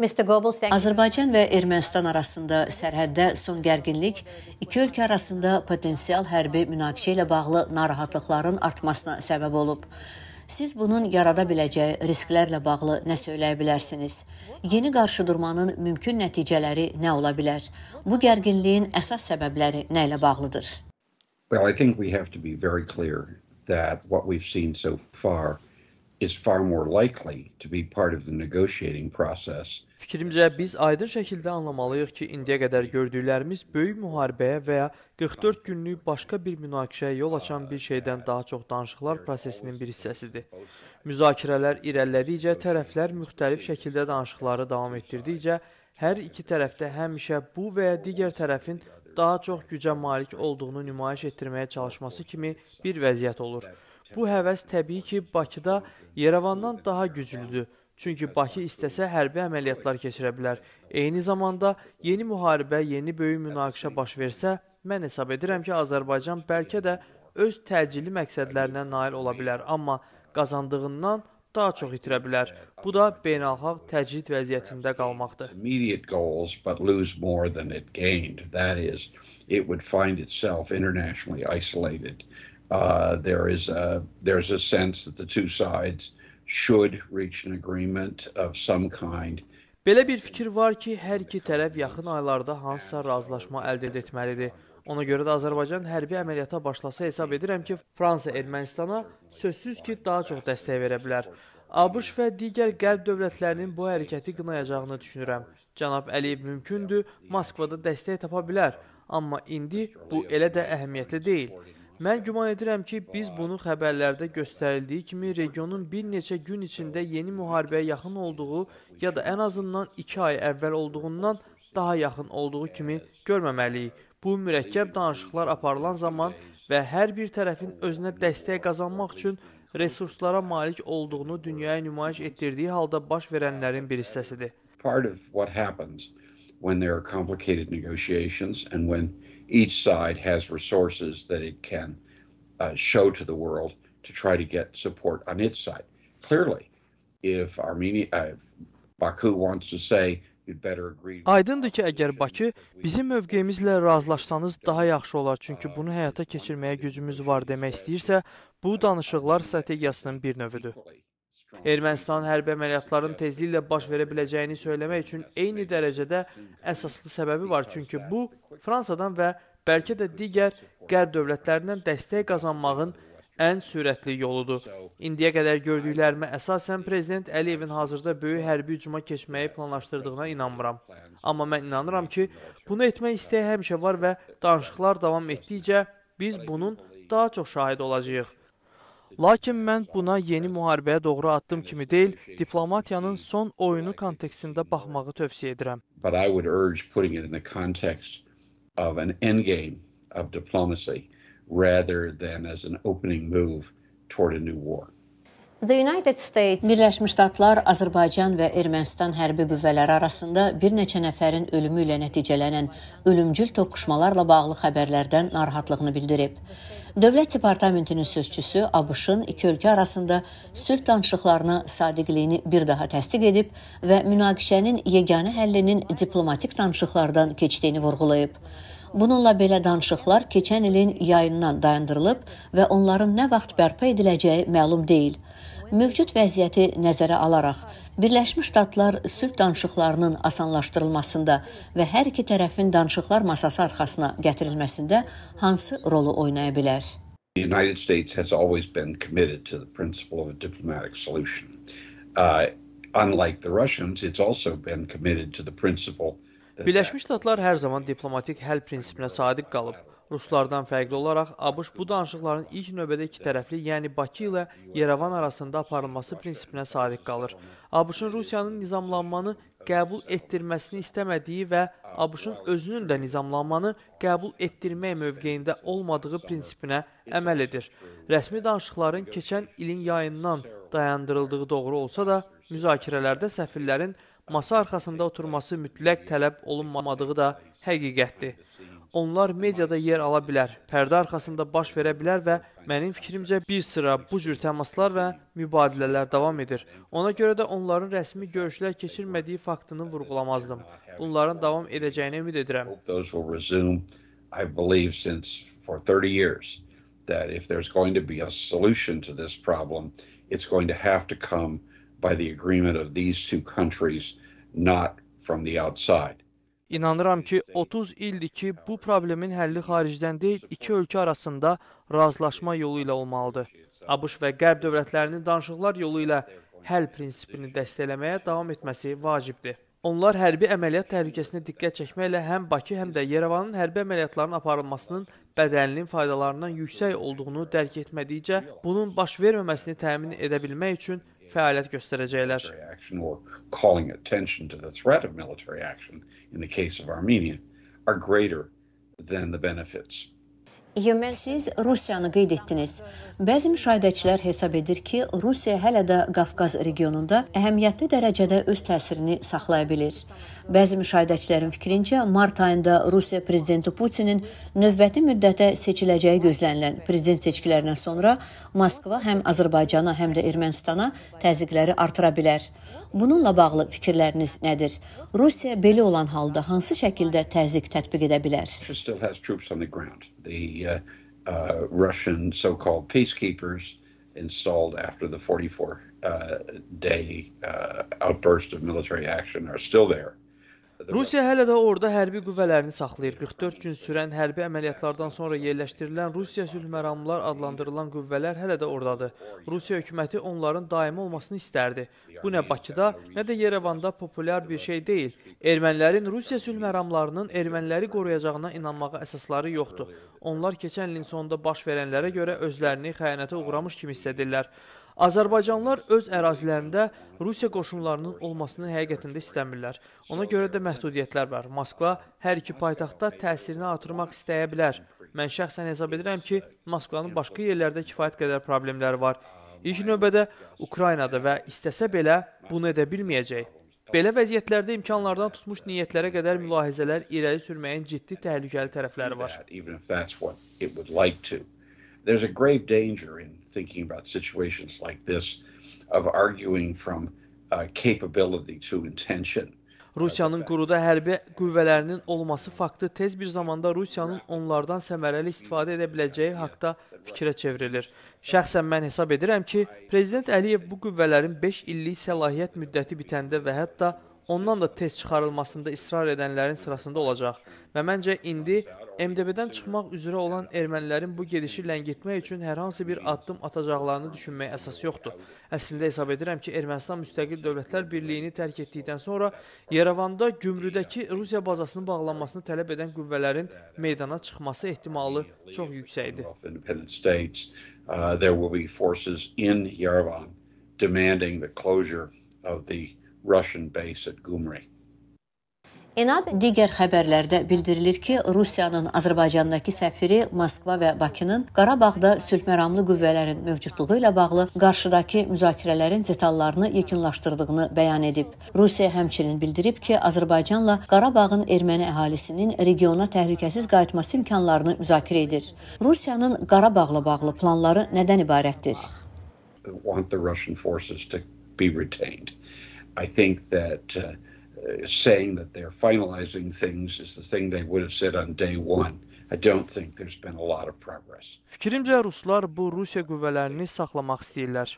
Azərbaycan və Ermənistan arasında sərhəddə son gərginlik iki ölkə arasında potensial hərbi münaqişə ilə bağlı narahatlıqların artmasına səbəb olub. Siz bunun yarada biləcəyi risklərlə bağlı nə söyləyə bilərsiniz? Yeni qarşıdurmanın mümkün nəticələri nə ola bilər? Bu gərginliyin əsas səbəbləri nə ilə bağlıdır? Well, I think we have to be very clear that what we've seen so far is far more likely to be part of the negotiating process. Fikrimcə biz aydın şəkildə anlamalıyıq ki, indiyə qədər gördüklərimiz böyük müharibəyə və ya 44 günlük başqa bir münaqişəyə yol açan bir şeydən daha çox danışıqlar prosesinin bir hissəsidir. Müzakirələr irəlilədikcə tərəflər müxtəlif şəkildə danışıqları davam etdirdikcə hər iki tərəfdə həmişə bu və ya digər tərəfin daha çox gücə malik olduğunu nümayiş etdirməyə çalışması kimi bir vəziyyət olur. Bu həvəs təbii ki, Bakıda Yerevandan daha güclüdür. Çünki Bakı istəsə hərbi əməliyyatlar keçirə bilər. Eyni zamanda yeni müharibə, yeni böyük münaqişə baş versə, mən hesab edirəm ki, Azərbaycan bəlkə də öz təcili məqsədlərinə nail ola bilər, amma qazandığından daha çox itirə bilər. Bu da beynəlxalq təcrid vəziyyətində qalmaqdır. Immediate goals but lose more than it gained. That is, it would find itself internationally isolated. Uh, there is a there's a sense that the two sides should reach an agreement of some kind. Belə bir fikir var ki, hər iki tərəf yaxın aylarda hansısa razılaşma əldə etməlidir. Ona görə də Azərbaycan hərbi əməliyyata başlasa hesab edirəm ki, Fransa Ermənistana sözsüz ki, daha çox dəstək verə bilər. ABŞ və digər qərb dövlətlərinin bu hərəkəti qınayacağını düşünürəm. Cənab Əliyev mümkündür, Moskvada dəstək tapa bilər, amma indi bu elə də əhəmiyyətli deyil. Mən güman edirəm ki, biz bunu xəbərlərdə göstərildiyi kimi regionun bir neçə gün içində yeni müharibəyə yaxın olduğu ya da ən azından 2 ay əvvəl olduğundan daha yaxın olduğu kimi görməməliyik. Bu mürəkkəb danışıqlar aparılan zaman və hər bir tərəfin özünə dəstək qazanmaq üçün resurslara malik olduğunu dünyaya nümayiş etdirdiyi halda baş verənlərin bir hissəsidir. Part of what happens when there are complicated negotiations and when each side has resources that it can uh, show to the world to try to get support on its side. Clearly, if Armenia, uh, Baku wants to say Aydındır ki, əgər Bakı bizim mövqeyimizlə razılaşsanız daha yaxşı olar, çünki uh, bunu həyata keçirməyə gücümüz var demək istəyirsə, bu danışıqlar strategiyasının bir növüdür. Ermənistan hərbi əməliyyatların tezliklə baş verə biləcəyini söyləmək üçün eyni dərəcədə əsaslı səbəbi var, çünki bu Fransadan və bəlkə də digər qərb dövlətlərindən dəstək qazanmağın ən sürətli yoludur. İndiyə qədər gördüklərimə əsasən prezident Əliyevin hazırda böyük hərbi hücuma keçməyi planlaşdırdığına inanmıram. Amma mən inanıram ki, bunu etmək istəyi həmişə var və danışıqlar davam etdikcə biz bunun daha çox şahid olacağıq. Lakin mən buna yeni müharibəyə doğru addım kimi deyil, diplomatiyanın son oyunu kontekstində baxmağı tövsiyə edirəm. But I would urge putting it in the context of an end game of diplomacy rather than as an opening move toward a new war. The United States Birləşmiş Ştatlar Azərbaycan və Ermənistan hərbi qüvvələri arasında bir neçə nəfərin ölümü ilə nəticələnən ölümcül toqquşmalarla bağlı xəbərlərdən narahatlığını bildirib. Dövlət Departamentinin sözçüsü ABŞ-ın iki ölkə arasında sülh danışıqlarına sadiqliyini bir daha təsdiq edib və münaqişənin yeganə həllinin diplomatik danışıqlardan keçdiyini vurğulayıb. Bununla belə danışıqlar keçən ilin yayından dayandırılıb və onların nə vaxt bərpa ediləcəyi məlum deyil. Mövcud vəziyyəti nəzərə alaraq Birləşmiş Ştatlar sülh danışıqlarının asanlaşdırılmasında və hər iki tərəfin danışıqlar masası arxasına gətirilməsində hansı rolu oynaya bilər? The United States has always been committed to the principle of a diplomatic solution. Uh, unlike the Russians, it's also been committed to the principle Birləşmiş Ştatlar hər zaman diplomatik həll prinsipinə sadiq qalıb. Ruslardan fərqli olaraq ABŞ bu danışıqların ilk növbədə iki tərəfli, yəni Bakı ilə Yerevan arasında aparılması prinsipinə sadiq qalır. ABŞ-ın Rusiyanın nizamlanmanı qəbul etdirməsini istəmədiyi və ABŞ-ın özünün də nizamlanmanı qəbul etdirmək mövqeyində olmadığı prinsipinə əməl edir. Rəsmi danışıqların keçən ilin yayından dayandırıldığı doğru olsa da, müzakirələrdə səfirlərin masa arxasında oturması mütləq tələb olunmadığı da həqiqətdir. Onlar mediada yer ala bilər, pərdə arxasında baş verə bilər və mənim fikrimcə bir sıra bu cür təmaslar və mübadilələr davam edir. Ona görə də onların rəsmi görüşlər keçirmədiyi faktını vurğulamazdım. Bunların davam edəcəyini ümid edirəm. I believe since for 30 years that if there's going to be a solution to this problem, it's going to have to come by the agreement of these two countries, not from the outside. İnanıram ki, 30 ildir ki, bu problemin həlli xaricdən deyil, iki ölkə arasında razılaşma yolu ilə olmalıdır. ABŞ və Qərb dövlətlərinin danışıqlar yolu ilə həll prinsipini dəstəkləməyə davam etməsi vacibdir. Onlar hərbi əməliyyat təhlükəsinə diqqət çəkməklə həm Bakı, həm də Yerevanın hərbi əməliyyatlarının aparılmasının bədəlinin faydalarından yüksək olduğunu dərk etmədikcə bunun baş verməməsini təmin edə bilmək üçün fəaliyyət Action or calling attention to the threat of military action in the case of Armenia are greater than the benefits. Siz Rusiyanı qeyd etdiniz. Bəzi müşahidəçilər hesab edir ki, Rusiya hələ də Qafqaz regionunda əhəmiyyətli dərəcədə öz təsirini saxlaya bilir. Bəzi müşahidəçilərin fikrincə, mart ayında Rusiya prezidenti Putinin növbəti müddətə seçiləcəyi gözlənilən prezident seçkilərindən sonra Moskva həm Azərbaycana, həm də Ermənistana təzyiqləri artıra bilər. Bununla bağlı fikirləriniz nədir? Rusiya belə olan halda hansı şəkildə təzyiq tətbiq edə bilər? Uh, uh, Russian so called peacekeepers installed after the 44 uh, day outburst of military action are still there. Rusiya hələ də orada hərbi qüvvələrini saxlayır. 44 gün sürən hərbi əməliyyatlardan sonra yerləşdirilən Rusiya sülh məramlılar adlandırılan qüvvələr hələ də oradadır. Rusiya hökuməti onların daimi olmasını istərdi. Bu nə Bakıda, nə də Yerevanda populyar bir şey deyil. Ermənilərin Rusiya sülh məramlarının erməniləri qoruyacağına inanmağa əsasları yoxdur. Onlar keçən ilin sonunda baş verənlərə görə özlərini xəyanətə uğramış kimi hiss edirlər. Azərbaycanlılar öz ərazilərində Rusiya qoşunlarının olmasını həqiqətində istəmirlər. Ona görə də məhdudiyyətlər var. Moskva hər iki paytaxtda təsirini artırmaq istəyə bilər. Mən şəxsən hesab edirəm ki, Moskvanın başqa yerlərdə kifayət qədər problemləri var. İlk növbədə Ukraynada və istəsə belə bunu edə bilməyəcək. Belə vəziyyətlərdə imkanlardan tutmuş niyyətlərə qədər mülahizələr irəli sürməyin ciddi təhlükəli tərəfləri var. There's a grave danger in thinking about situations like this of arguing from uh, capability to intention. Rusiyanın quruda hərbi qüvvələrinin olması faktı tez bir zamanda Rusiyanın onlardan səmərəli istifadə edə biləcəyi haqqda fikrə çevrilir. Şəxsən mən hesab edirəm ki, prezident Əliyev bu qüvvələrin 5 illik səlahiyyət müddəti bitəndə və hətta ondan da tez çıxarılmasında israr edənlərin sırasında olacaq və məncə indi MDB-dən çıxmaq üzrə olan ermənilərin bu gedişi ləngitmək üçün hər hansı bir addım atacaqlarını düşünməyə əsas yoxdur. Əslində hesab edirəm ki, Ermənistan müstəqil dövlətlər birliyini tərk etdikdən sonra Yerevanda Gümrüdəki Rusiya bazasının bağlanmasını tələb edən qüvvələrin meydana çıxması ehtimalı çox yüksəkdir. Uh, there will be forces in Yerevan demanding the closure of the Russian base at Gumri. Enad digər xəbərlərdə bildirilir ki, Rusiyanın Azərbaycandakı səfiri Moskva və Bakının Qarabağda sülhməramlı qüvvələrin mövcudluğu ilə bağlı qarşıdakı müzakirələrin detallarını yekunlaşdırdığını bəyan edib. Rusiya həmçinin bildirib ki, Azərbaycanla Qarabağın erməni əhalisinin regiona təhlükəsiz qayıtması imkanlarını müzakirə edir. Rusiyanın Qarabağla bağlı planları nədən ibarətdir? Want the Russian forces to be retained. I think that uh, saying that they're finalizing things is the thing they would have said on day one. I don't think there's been a lot of progress. Fikrimcə ruslar bu Rusiya qüvvələrini saxlamaq istəyirlər.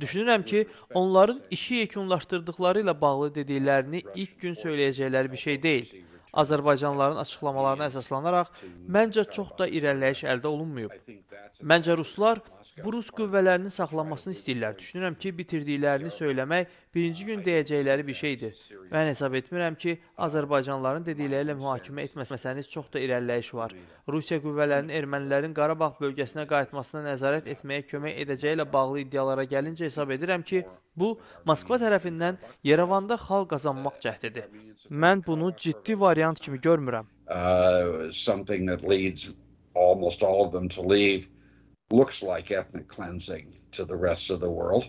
Düşünürəm ki, onların işi yekunlaşdırdıqları ilə bağlı dediklərini ilk gün söyləyəcəkləri bir şey deyil. Azərbaycanlıların açıqlamalarına əsaslanaraq məncə çox da irəliləyiş əldə olunmayıb. Məncə ruslar bu Rus qüvvələrini saxlamasını istəyirlər. Düşünürəm ki, bitirdiklərini söyləmək birinci gün deyəcəkləri bir şeydir. Mən hesab etmirəm ki, Azərbaycanlıların dedikləri ilə mühakimə etməsəniz çox da irəliləyiş var. Rusiya qüvvələrinin ermənilərin Qarabağ bölgəsinə qayıtmasına nəzarət etməyə kömək edəcəyi ilə bağlı iddialara gəlincə hesab edirəm ki, bu Moskva tərəfindən Yerevanda xal qazanmaq cəhdidir. Mən bunu ciddi variant kimi görmürəm. Uh, something that leads almost all of them to leave looks like ethnic cleansing to the rest of the world.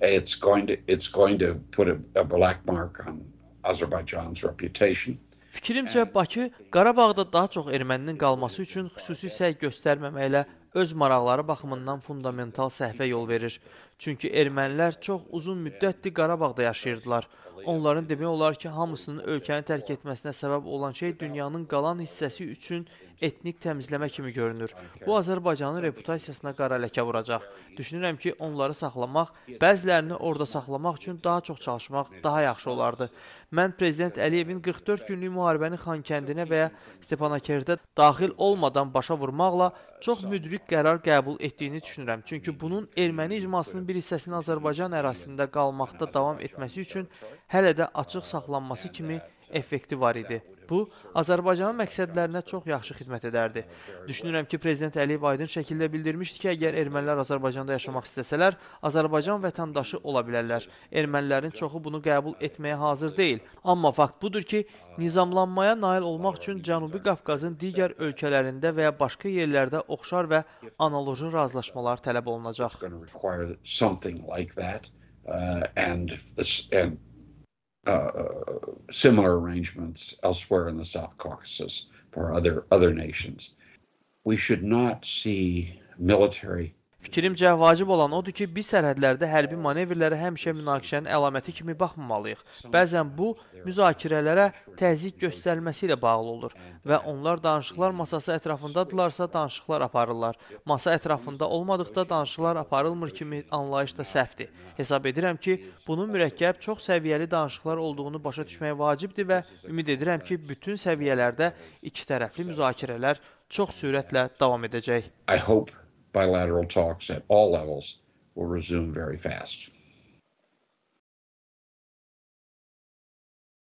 It's going to it's going to put a, a black mark on Azerbaijan's reputation. Fikrimcə Bakı Qarabağda daha çox erməninin qalması üçün xüsusi səy göstərməməklə öz maraqları baxımından fundamental səhvə yol verir. Çünki ermənilər çox uzun müddətdir Qarabağda yaşayırdılar. Onların demək olar ki, hamısının ölkəni tərk etməsinə səbəb olan şey dünyanın qalan hissəsi üçün etnik təmizləmə kimi görünür. Bu Azərbaycanın reputasiyasına qara ləkə vuracaq. Düşünürəm ki, onları saxlamaq, bəzilərini orada saxlamaq üçün daha çox çalışmaq daha yaxşı olardı. Mən prezident Əliyevin 44 günlük müharibəni Xankəndinə və ya Stepanakert-ə daxil olmadan başa vurmaqla çox müdrik qərar qəbul etdiyini düşünürəm. Çünki bunun erməni icmasının bir hissəsinin Azərbaycan ərazisində qalmaqda davam etməsi üçün hələ də açıq saxlanması kimi effekti var idi. Bu Azərbaycanın məqsədlərinə çox yaxşı xidmət edərdi. Düşünürəm ki, prezident Əliyev aydın şəkildə bildirmişdi ki, əgər ermənilər Azərbaycanda yaşamaq istəsələr, Azərbaycan vətəndaşı ola bilərlər. Ermənilərin çoxu bunu qəbul etməyə hazır deyil. Amma fakt budur ki, nizamlanmaya nail olmaq üçün Cənubi Qafqazın digər ölkələrində və ya başqa yerlərdə oxşar və analoji razılaşmalar tələb olunacaq. Uh, and, this, and Uh, similar arrangements elsewhere in the South Caucasus for other other nations. We should not see military Fikrimcə, vacib olan odur ki, biz sərhədlərdə hərbi manevrlərə həmişə münaqişənin əlaməti kimi baxmamalıyıq. Bəzən bu, müzakirələrə təzik göstərilməsi ilə bağlı olur və onlar danışıqlar masası ətrafındadırlarsa, danışıqlar aparırlar. Masa ətrafında olmadıqda danışıqlar aparılmır kimi anlayış da səhvdir. Hesab edirəm ki, bunun mürəkkəb, çox səviyyəli danışıqlar olduğunu başa düşmək vacibdir və ümid edirəm ki, bütün səviyyələrdə iki tərəfli müzakirələr çox sürətlə davam edəcək. I hope bilateral talks at all levels will resume very fast.